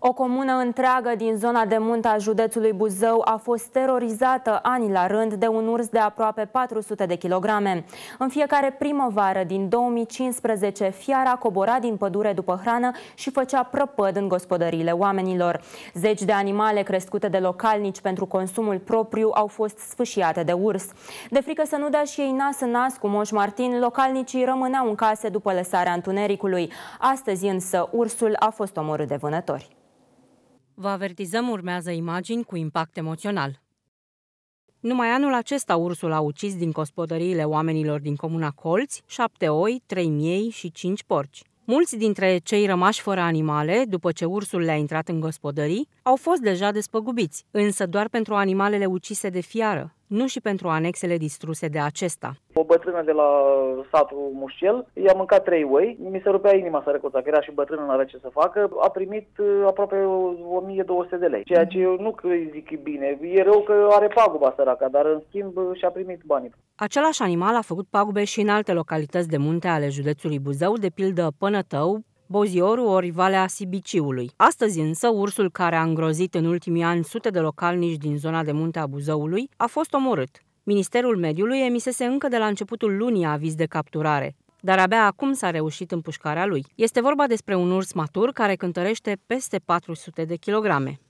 O comună întreagă din zona de munte a județului Buzău a fost terorizată ani la rând de un urs de aproape 400 de kilograme. În fiecare primăvară din 2015, fiara cobora din pădure după hrană și făcea prăpăd în gospodăriile oamenilor. Zeci de animale crescute de localnici pentru consumul propriu au fost sfâșiate de urs. De frică să nu dea și ei nas în nas cu Moș Martin, localnicii rămâneau în case după lăsarea întunericului. Astăzi însă ursul a fost omorât de vânători. Vă avertizăm, urmează imagini cu impact emoțional. Numai anul acesta ursul a ucis din gospodăriile oamenilor din comuna Colți șapte oi, trei miei și cinci porci. Mulți dintre cei rămași fără animale, după ce ursul le-a intrat în gospodării, au fost deja despăgubiți, însă doar pentru animalele ucise de fiară, nu și pentru anexele distruse de acesta. O bătrână de la satul Mușcel i-a mâncat trei oi, mi se rupea inima sărăcuța, că era și bătrână, nu are ce să facă, a primit uh, aproape 1200 de lei, ceea ce eu nu zic bine, e rău că are paguba săraca, dar în schimb și-a primit banii. Același animal a făcut pagube și în alte localități de munte ale județului Buzău, de pildă Pănătău, Bozioru ori Valea Sibiciului. Astăzi însă, ursul care a îngrozit în ultimii ani sute de localnici din zona de munte a Buzăului a fost omorât. Ministerul Mediului emisese încă de la începutul lunii aviz de capturare, dar abia acum s-a reușit împușcarea lui. Este vorba despre un urs matur care cântărește peste 400 de kilograme.